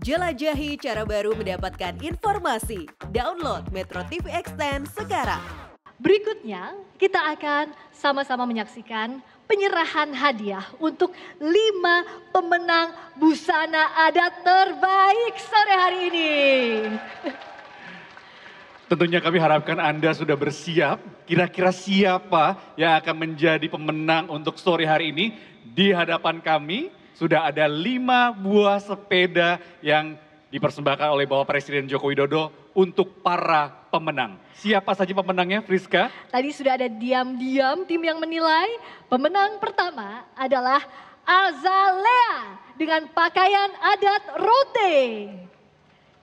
Jelajahi cara baru mendapatkan informasi. Download Metro TV Extend sekarang. Berikutnya kita akan sama-sama menyaksikan penyerahan hadiah untuk lima pemenang busana adat terbaik sore hari ini. Tentunya kami harapkan Anda sudah bersiap. Kira-kira siapa yang akan menjadi pemenang untuk sore hari ini di hadapan kami? sudah ada lima buah sepeda yang dipersembahkan oleh Bapak Presiden Joko Widodo untuk para pemenang. Siapa saja pemenangnya, Friska? Tadi sudah ada diam-diam tim yang menilai pemenang pertama adalah Azalea dengan pakaian adat rote.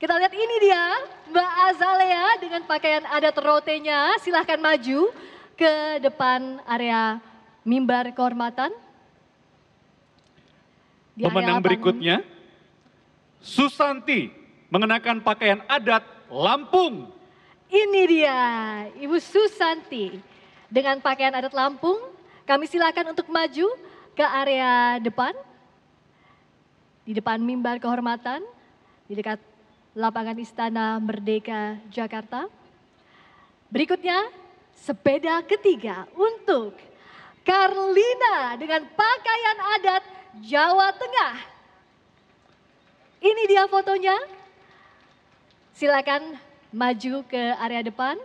Kita lihat ini dia, Mbak Azalea dengan pakaian adat rotenya. Silahkan maju ke depan area mimbar kehormatan. Pemenang berikutnya, Susanti mengenakan pakaian adat Lampung. Ini dia, Ibu Susanti. Dengan pakaian adat Lampung, kami silakan untuk maju ke area depan. Di depan mimbar kehormatan, di dekat lapangan Istana Merdeka Jakarta. Berikutnya, sepeda ketiga untuk Karlina dengan pakaian adat Jawa Tengah. Ini dia fotonya. Silakan maju ke area depan.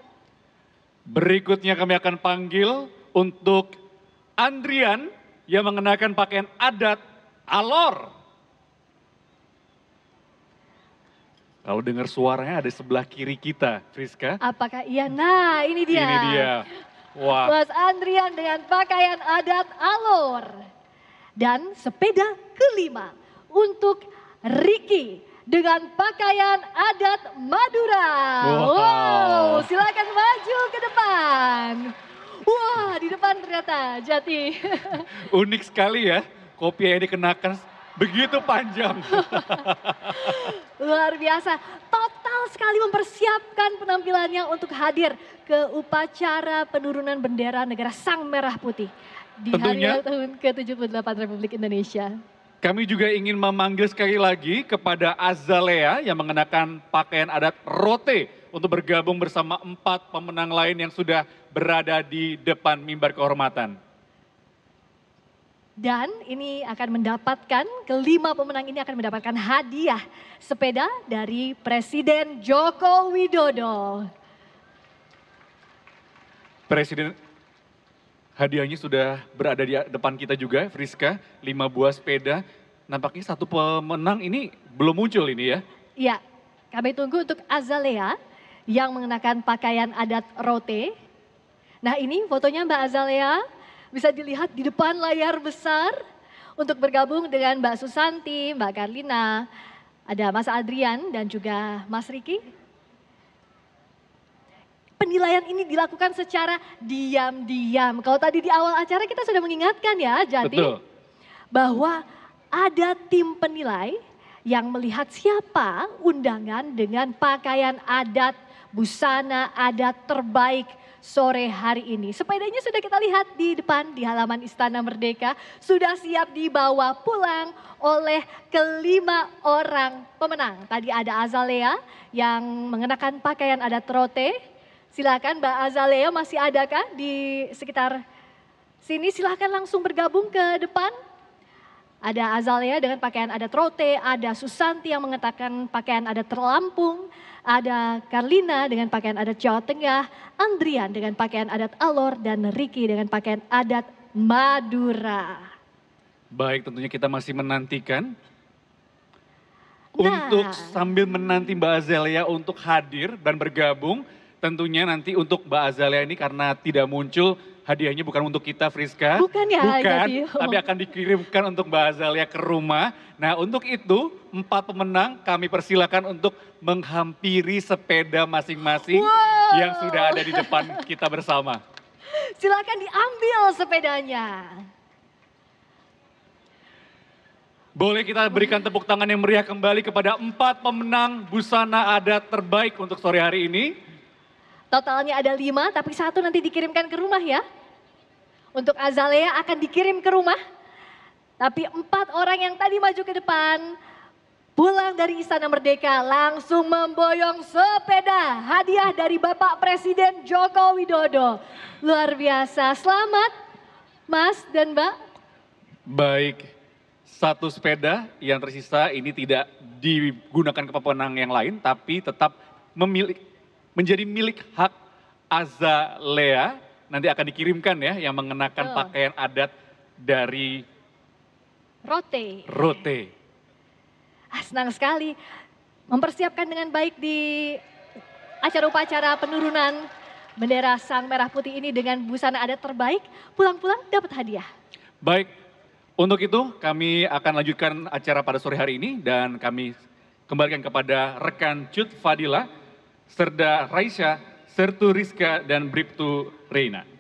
Berikutnya kami akan panggil untuk Andrian yang mengenakan pakaian adat alor. Kau dengar suaranya ada sebelah kiri kita, Friska. Apakah iya? Nah, ini dia. Ini dia. Wah. Mas Andrian dengan pakaian adat alor. Dan sepeda kelima untuk Ricky dengan pakaian adat Madura. Wow, wow silakan maju ke depan. Wah, di depan ternyata Jati. Unik sekali ya, kopi yang dikenakan begitu panjang. Luar biasa, total sekali mempersiapkan penampilannya untuk hadir ke upacara penurunan bendera negara Sang Merah Putih di Tentunya, hari tahun ke-78 Republik Indonesia. Kami juga ingin memanggil sekali lagi kepada Azalea yang mengenakan pakaian adat rote untuk bergabung bersama empat pemenang lain yang sudah berada di depan mimbar kehormatan. Dan ini akan mendapatkan, kelima pemenang ini akan mendapatkan hadiah sepeda dari Presiden Joko Widodo. Presiden Hadiahnya sudah berada di depan kita juga, Friska. Lima buah sepeda. Nampaknya satu pemenang ini belum muncul ini ya. Iya, kami tunggu untuk Azalea yang mengenakan pakaian adat rote. Nah ini fotonya Mbak Azalea bisa dilihat di depan layar besar untuk bergabung dengan Mbak Susanti, Mbak Karlina, ada Mas Adrian dan juga Mas Riki penilaian ini dilakukan secara diam-diam. Kalau tadi di awal acara kita sudah mengingatkan ya, jadi bahwa ada tim penilai yang melihat siapa undangan dengan pakaian adat, busana adat terbaik sore hari ini. Sepedanya sudah kita lihat di depan di halaman Istana Merdeka. Sudah siap dibawa pulang oleh kelima orang pemenang. Tadi ada Azalea yang mengenakan pakaian adat rote. Silakan Mbak Azalea masih ada kah di sekitar sini? Silakan langsung bergabung ke depan. Ada Azalea dengan pakaian adat trote, ada Susanti yang mengatakan pakaian adat terlampung, ada Karlina dengan pakaian adat Jawa Tengah, Andrian dengan pakaian adat Alor, dan Riki dengan pakaian adat Madura. Baik, tentunya kita masih menantikan nah. untuk sambil menanti Mbak Azalea untuk hadir dan bergabung tentunya nanti untuk Mbak Azalea ini karena tidak muncul hadiahnya bukan untuk kita Friska. Bukan ya. Bukan, tapi oh. akan dikirimkan untuk Mbak Azalea ke rumah. Nah untuk itu empat pemenang kami persilakan untuk menghampiri sepeda masing-masing wow. yang sudah ada di depan kita bersama. Silakan diambil sepedanya. Boleh kita berikan tepuk tangan yang meriah kembali kepada empat pemenang busana adat terbaik untuk sore hari ini. Totalnya ada lima, tapi satu nanti dikirimkan ke rumah ya. Untuk Azalea akan dikirim ke rumah. Tapi empat orang yang tadi maju ke depan, pulang dari Istana Merdeka langsung memboyong sepeda hadiah dari Bapak Presiden Joko Widodo. Luar biasa, selamat Mas dan Mbak. Baik, satu sepeda yang tersisa ini tidak digunakan ke pemenang yang lain, tapi tetap memiliki menjadi milik hak Azalea. Nanti akan dikirimkan ya yang mengenakan oh. pakaian adat dari Rote. Rote. Ah, senang sekali mempersiapkan dengan baik di acara-upacara penurunan bendera sang merah putih ini dengan busana adat terbaik, pulang-pulang dapat hadiah. Baik, untuk itu kami akan lanjutkan acara pada sore hari ini dan kami kembalikan kepada rekan Cut Fadila Serda Raisya, Sertu Rizka, dan Briptu Reina.